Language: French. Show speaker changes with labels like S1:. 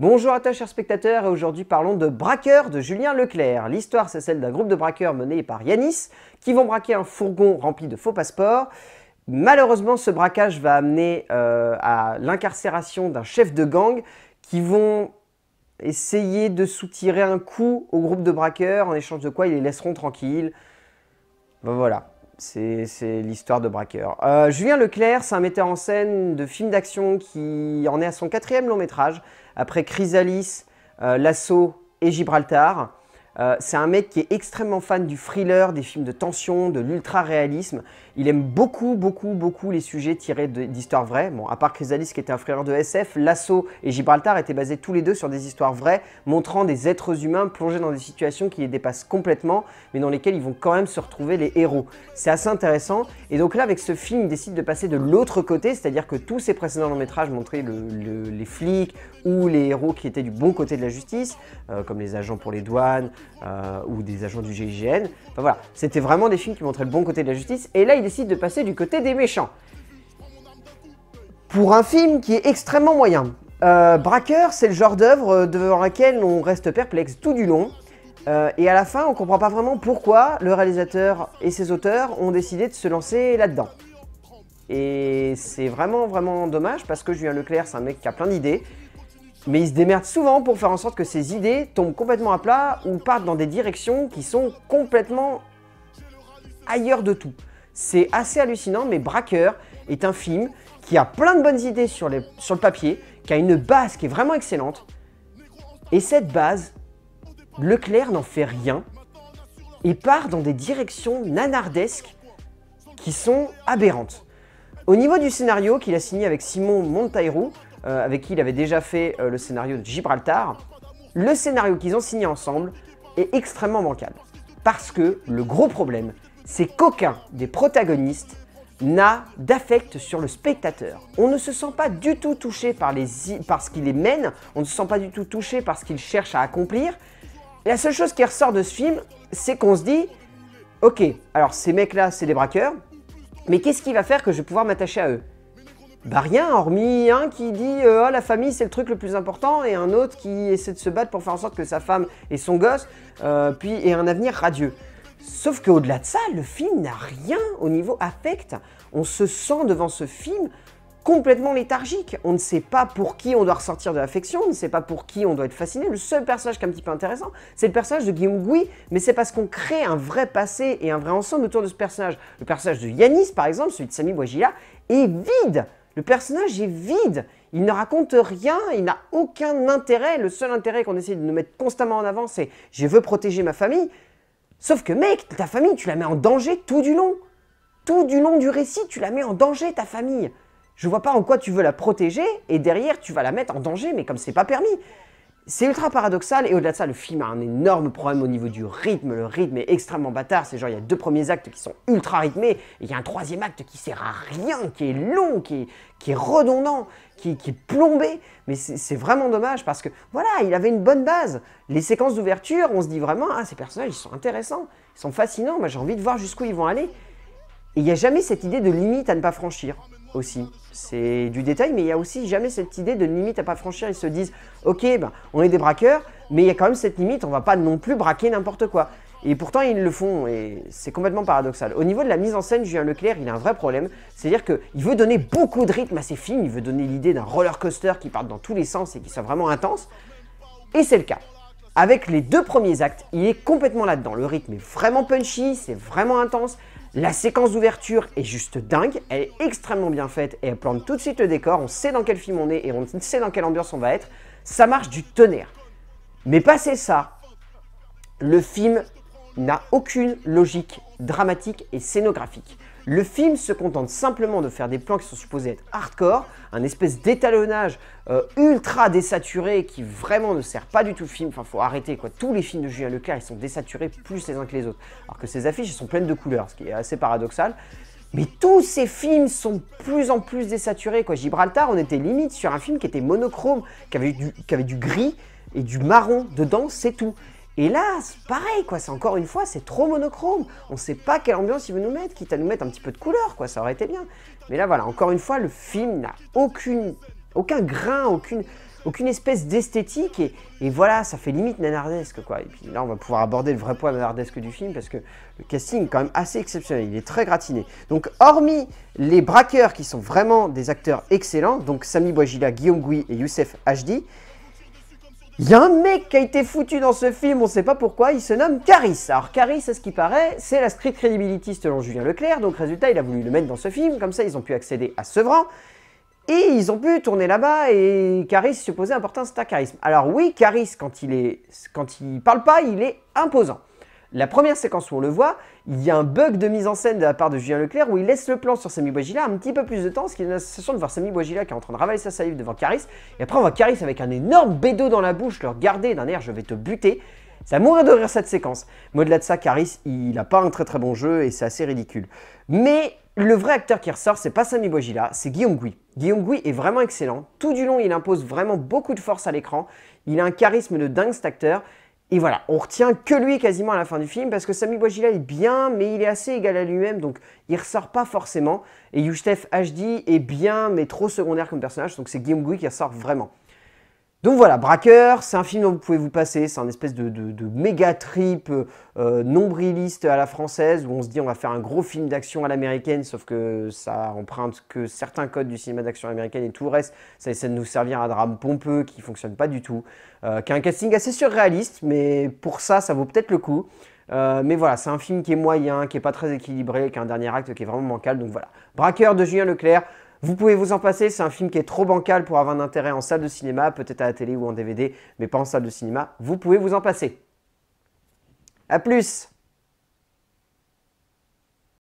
S1: Bonjour à toi chers spectateurs et aujourd'hui parlons de Braqueurs de Julien Leclerc. L'histoire c'est celle d'un groupe de braqueurs mené par Yanis qui vont braquer un fourgon rempli de faux passeports. Malheureusement ce braquage va amener euh, à l'incarcération d'un chef de gang qui vont essayer de soutirer un coup au groupe de braqueurs en échange de quoi ils les laisseront tranquilles. Ben voilà, c'est l'histoire de braqueur. Euh, Julien Leclerc, c'est un metteur en scène de films d'action qui en est à son quatrième long métrage, après Chrysalis, euh, L'Assaut et Gibraltar. Euh, c'est un mec qui est extrêmement fan du thriller, des films de tension, de l'ultra-réalisme. Il aime beaucoup, beaucoup, beaucoup les sujets tirés d'histoires vraies. Bon, à part Chrysalis qui était un thriller de SF, L'Assaut et Gibraltar étaient basés tous les deux sur des histoires vraies, montrant des êtres humains plongés dans des situations qui les dépassent complètement, mais dans lesquelles ils vont quand même se retrouver les héros. C'est assez intéressant. Et donc là, avec ce film, il décide de passer de l'autre côté, c'est-à-dire que tous ses précédents longs métrages montraient les flics ou les héros qui étaient du bon côté de la justice, euh, comme les agents pour les douanes, euh, ou des agents du GIGN. voilà, c'était vraiment des films qui montraient le bon côté de la justice. Et là, ils décident de passer du côté des méchants. Pour un film qui est extrêmement moyen. Euh, Braqueur, c'est le genre d'œuvre euh, devant laquelle on reste perplexe tout du long. Euh, et à la fin, on comprend pas vraiment pourquoi le réalisateur et ses auteurs ont décidé de se lancer là-dedans. Et c'est vraiment, vraiment dommage parce que Julien Leclerc, c'est un mec qui a plein d'idées mais il se démerde souvent pour faire en sorte que ses idées tombent complètement à plat ou partent dans des directions qui sont complètement ailleurs de tout. C'est assez hallucinant, mais Braqueur est un film qui a plein de bonnes idées sur, sur le papier, qui a une base qui est vraiment excellente. Et cette base, Leclerc n'en fait rien et part dans des directions nanardesques qui sont aberrantes. Au niveau du scénario qu'il a signé avec Simon Montairou, euh, avec qui il avait déjà fait euh, le scénario de Gibraltar, le scénario qu'ils ont signé ensemble est extrêmement bancal. Parce que le gros problème, c'est qu'aucun des protagonistes n'a d'affect sur le spectateur. On ne se sent pas du tout touché par, les, ce qu'il les mène, on ne se sent pas du tout touché par ce qu'ils cherche à accomplir. La seule chose qui ressort de ce film, c'est qu'on se dit, ok, alors ces mecs-là, c'est des braqueurs, mais qu'est-ce qui va faire que je vais pouvoir m'attacher à eux bah rien, hormis un qui dit euh, oh, la famille c'est le truc le plus important et un autre qui essaie de se battre pour faire en sorte que sa femme et son gosse euh, puis aient un avenir radieux. Sauf qu'au-delà de ça, le film n'a rien au niveau affect. On se sent devant ce film complètement léthargique. On ne sait pas pour qui on doit ressortir de l'affection, on ne sait pas pour qui on doit être fasciné. Le seul personnage qui est un petit peu intéressant, c'est le personnage de Guillaume Gui, mais c'est parce qu'on crée un vrai passé et un vrai ensemble autour de ce personnage. Le personnage de Yanis, par exemple, celui de Sami Bouajila, est vide le personnage est vide, il ne raconte rien, il n'a aucun intérêt. Le seul intérêt qu'on essaie de nous mettre constamment en avant, c'est je veux protéger ma famille. Sauf que mec, ta famille, tu la mets en danger tout du long. Tout du long du récit, tu la mets en danger, ta famille. Je vois pas en quoi tu veux la protéger et derrière tu vas la mettre en danger, mais comme c'est pas permis. C'est ultra paradoxal et au-delà de ça, le film a un énorme problème au niveau du rythme. Le rythme est extrêmement bâtard. C'est genre, il y a deux premiers actes qui sont ultra rythmés et il y a un troisième acte qui sert à rien, qui est long, qui est, redondant, qui, est plombé. Mais c'est vraiment dommage parce que voilà, il avait une bonne base. Les séquences d'ouverture, on se dit vraiment, ah, ces personnages, ils sont intéressants, ils sont fascinants. Moi, j'ai envie de voir jusqu'où ils vont aller. Et il n'y a jamais cette idée de limite à ne pas franchir aussi. C'est du détail, mais il y a aussi jamais cette idée de limite à pas franchir. Ils se disent, ok, ben, on est des braqueurs, mais il y a quand même cette limite, on va pas non plus braquer n'importe quoi. Et pourtant, ils le font, et c'est complètement paradoxal. Au niveau de la mise en scène, Julien Leclerc, il a un vrai problème. C'est-à-dire qu'il veut donner beaucoup de rythme à ses films, il veut donner l'idée d'un roller coaster qui part dans tous les sens et qui soit vraiment intense. Et c'est le cas. Avec les deux premiers actes, il est complètement là-dedans. Le rythme est vraiment punchy, c'est vraiment intense. La séquence d'ouverture est juste dingue, elle est extrêmement bien faite et elle plante tout de suite le décor, on sait dans quel film on est et on sait dans quelle ambiance on va être. Ça marche du tonnerre. Mais passé ça, le film n'a aucune logique dramatique et scénographique. Le film se contente simplement de faire des plans qui sont supposés être hardcore, un espèce d'étalonnage euh, ultra désaturé qui vraiment ne sert pas du tout le film. Enfin, faut arrêter quoi. Tous les films de Julien Leclerc, ils sont désaturés plus les uns que les autres. Alors que ces affiches, sont pleines de couleurs, ce qui est assez paradoxal. Mais tous ces films sont de plus en plus désaturés. Quoi. Gibraltar, on était limite sur un film qui était monochrome, qui avait du gris et du marron dedans, c'est tout. Et là, pareil, quoi, c'est encore une fois, c'est trop monochrome. On ne sait pas quelle ambiance il veut nous mettre, quitte à nous mettre un petit peu de couleur, quoi, ça aurait été bien. Mais là, voilà, encore une fois, le film n'a aucune, aucun grain, aucune, aucune espèce d'esthétique, et, voilà, ça fait limite nanardesque, quoi. Et puis là, on va pouvoir aborder le vrai point nanardesque du film, parce que le casting est quand même assez exceptionnel, il est très gratiné. Donc, hormis les braqueurs qui sont vraiment des acteurs excellents, donc Sami Bouajila, Guillaume Gouy et Youssef HD. Il y a un mec qui a été foutu dans ce film, on ne sait pas pourquoi, il se nomme Caris. Alors Caris, à ce qui paraît, c'est la street credibility selon Julien Leclerc, donc résultat, il a voulu le mettre dans ce film, comme ça ils ont pu accéder à Sevran, et ils ont pu tourner là-bas, et Caris supposait un star charisme. Alors oui, Caris, quand il est, quand il parle pas, il est imposant la première séquence où on le voit, il y a un bug de mise en scène de la part de Julien Leclerc où il laisse le plan sur Sami Bouajila un petit peu plus de temps, ce qui a la de voir Sami Bouajila qui est en train de ravaler sa salive devant Caris. Et après, on voit Caris avec un énorme bédo dans la bouche le regarder d'un air je vais te buter. Ça mourrait de rire cette séquence. Mais au-delà de ça, Caris, il a pas un très très bon jeu et c'est assez ridicule. Mais le vrai acteur qui ressort, c'est pas Sami Bojila, c'est Guillaume Gui. Guillaume Gui est vraiment excellent. Tout du long, il impose vraiment beaucoup de force à l'écran. Il a un charisme de dingue cet acteur. Et voilà, on retient que lui quasiment à la fin du film parce que Sami Bouajila est bien, mais il est assez égal à lui-même, donc il ressort pas forcément. Et Youchtef HD est bien, mais trop secondaire comme personnage, donc c'est Guillaume Gouy qui ressort vraiment. Donc voilà, Braqueur, c'est un film dont vous pouvez vous passer, c'est un espèce de, méga trip euh, nombriliste à la française où on se dit on va faire un gros film d'action à l'américaine, sauf que ça emprunte que certains codes du cinéma d'action américaine et tout le reste, ça essaie de nous servir un drame pompeux qui fonctionne pas du tout, euh, qui a un casting assez surréaliste, mais pour ça, ça vaut peut-être le coup. Euh, mais voilà, c'est un film qui est moyen, qui est pas très équilibré, qui a un dernier acte qui est vraiment bancal, donc voilà. Braqueur de Julien Leclerc, vous pouvez vous en passer, c'est un film qui est trop bancal pour avoir un intérêt en salle de cinéma, peut-être à la télé ou en DVD, mais pas en salle de cinéma. Vous pouvez vous en passer. A plus